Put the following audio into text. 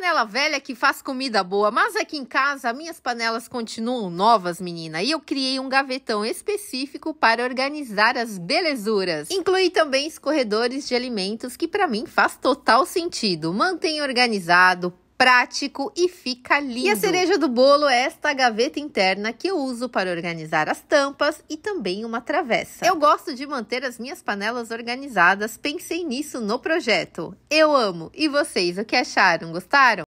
panela velha que faz comida boa, mas aqui em casa minhas panelas continuam novas, menina, e eu criei um gavetão específico para organizar as belezuras. Incluí também escorredores de alimentos que para mim faz total sentido. Mantém organizado, prático e fica lindo. E a cereja do bolo é esta gaveta interna que eu uso para organizar as tampas e também uma travessa. Eu gosto de manter as minhas panelas organizadas, pensei nisso no projeto. Eu amo! E vocês, o que acharam? Gostaram?